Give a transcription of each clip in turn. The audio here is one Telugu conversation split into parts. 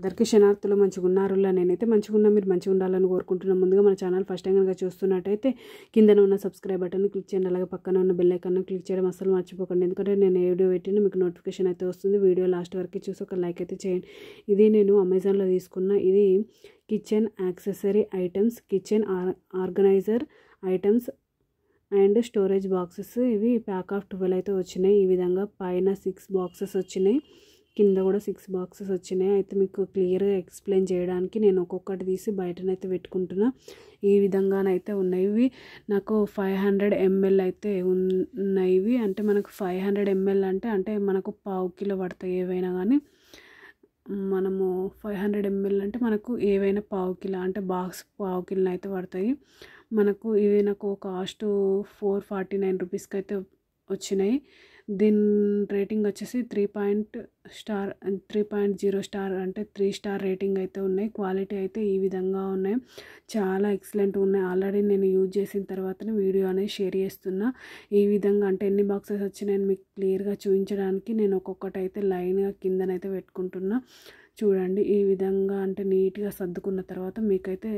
అందరికి శనార్థులు మంచిగా ఉన్నారులా నేనైతే మంచిగా ఉన్నా మీరు మంచిగా ఉండాలని కోరుకుంటున్నాను ముందుగా మన ఛానల్ ఫస్ట్ టైం కనుక చూస్తున్నట్టయితే కిందన ఉన్న సబ్స్క్రైబ్ బటన్ క్లిక్ చేయండి అలాగే పక్కన ఉన్న బెల్ ఐకాన్ క్లిక్ చేయడం అసలు మర్చిపోకండి ఎందుకంటే నేను ఏ వీడియో పెట్టినా మీకు నోటిఫికేషన్ అయితే వస్తుంది వీడియో లాస్ట్ వరకు చూసి ఒక లైక్ అయితే చేయండి ఇది నేను అమెజాన్లో తీసుకున్న ఇది kitchen accessory items kitchen organizer items and storage boxes ఇవి ప్యాక్ ఆఫ్ ట్వెల్వ్ అయితే వచ్చినాయి ఈ విధంగా పైన సిక్స్ బాక్సెస్ వచ్చినాయి కింద కూడా సిక్స్ బాక్సెస్ వచ్చినాయి అయితే మీకు క్లియర్గా ఎక్స్ప్లెయిన్ చేయడానికి నేను ఒక్కొక్కటి తీసి బయటనైతే పెట్టుకుంటున్నా ఈ విధంగానైతే ఉన్నాయి నాకు ఫైవ్ హండ్రెడ్ ఎంఎల్ అయితే ఉన్నాయి అంటే మనకు ఫైవ్ హండ్రెడ్ ఎంఎల్ అంటే అంటే మనకు పావు కిలో పడతాయి ఏవైనా కానీ మనము ఫైవ్ హండ్రెడ్ ఎంఎల్ అంటే మనకు ఏవైనా పావు కిలో అంటే బాక్స్ పావు కిలో అయితే పడతాయి మనకు ఇవి నాకు కాస్ట్ ఫోర్ ఫార్టీ నైన్ రూపీస్కి అయితే వచ్చినాయి దీని రేటింగ్ వచ్చేసి three point star three point zero star అంటే త్రీ స్టార్ రేటింగ్ అయితే ఉన్నాయి క్వాలిటీ అయితే ఈ విధంగా ఉన్నాయి చాలా ఎక్సలెంట్ ఉన్నాయి ఆల్రెడీ నేను యూజ్ చేసిన తర్వాతనే వీడియో అనేది షేర్ చేస్తున్నా ఈ విధంగా అంటే ఎన్ని బాక్సెస్ వచ్చినాయని మీకు క్లియర్గా చూపించడానికి నేను ఒక్కొక్కటి అయితే లైన్గా కిందనైతే పెట్టుకుంటున్నా చూడండి ఈ విధంగా అంటే నీట్గా సర్దుకున్న తర్వాత మీకైతే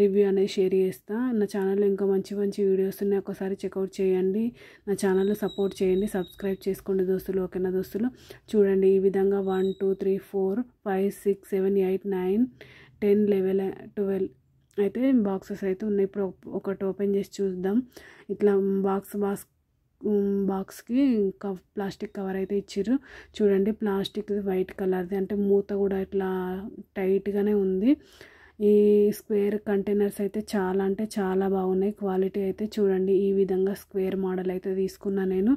రివ్యూ అనేది షేర్ చేస్తా నా ఛానల్లో ఇంకా మంచి మంచి వీడియోస్ ఉన్నాయి ఒకసారి చెక్అవుట్ చేయండి నా ఛానల్లో సపోర్ట్ చేయండి సబ్స్క్రైబ్ చేసుకోండి దోస్తులు ఓకేనా దోస్తులు చూడండి ఈ అదేవిధంగా one two three four five six seven eight nine ten eleven twelve అయితే బాక్సెస్ అయితే ఉన్నాయి ఇప్పుడు ఒకటి ఓపెన్ చేసి చూద్దాం ఇట్లా బాక్స్ బాక్స్ బాక్స్కి కవ్ ప్లాస్టిక్ కవర్ అయితే ఇచ్చారు చూడండి ప్లాస్టిక్ వైట్ కలర్ది అంటే మూత కూడా ఇట్లా టైట్గానే ఉంది ఈ స్క్వేర్ కంటైనర్స్ అయితే చాలా అంటే చాలా బాగున్నాయి క్వాలిటీ అయితే చూడండి ఈ విధంగా స్క్వేర్ మోడల్ అయితే తీసుకున్నా నేను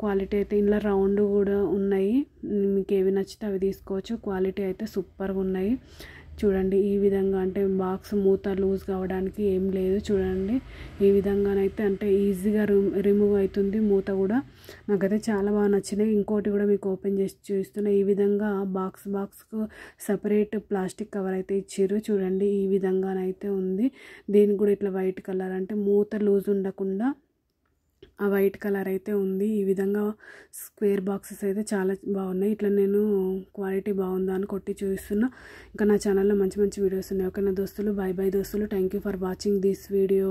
క్వాలిటీ అయితే ఇందులో రౌండ్ కూడా ఉన్నాయి మీకు ఏవి నచ్చితే అవి తీసుకోవచ్చు క్వాలిటీ అయితే సూపర్గా ఉన్నాయి చూడండి ఈ విధంగా అంటే బాక్స్ మూత లూజ్ కావడానికి ఏం లేదు చూడండి ఈ విధంగానైతే అంటే ఈజీగా రిమూవ్ అవుతుంది మూత కూడా నాకైతే చాలా బాగా నచ్చినాయి ఇంకోటి కూడా మీకు ఓపెన్ చేసి చూస్తున్నా ఈ విధంగా బాక్స్ బాక్స్కు సపరేట్ ప్లాస్టిక్ కవర్ అయితే ఇచ్చారు చూడండి ఈ విధంగానైతే ఉంది దీనికి కూడా ఇట్లా వైట్ కలర్ అంటే మూత లూజ్ ఉండకుండా ఆ వైట్ కలర్ అయితే ఉంది ఈ విధంగా స్క్వేర్ బాక్సెస్ అయితే చాలా బాగున్నాయి ఇట్లా నేను క్వాలిటీ బాగుందా అని కొట్టి చూస్తున్నా ఇంకా నా ఛానల్లో మంచి మంచి వీడియోస్ ఉన్నాయి ఓకే నా దోస్తులు బాయ్ బాయ్ దోస్తులు thank you for watching this video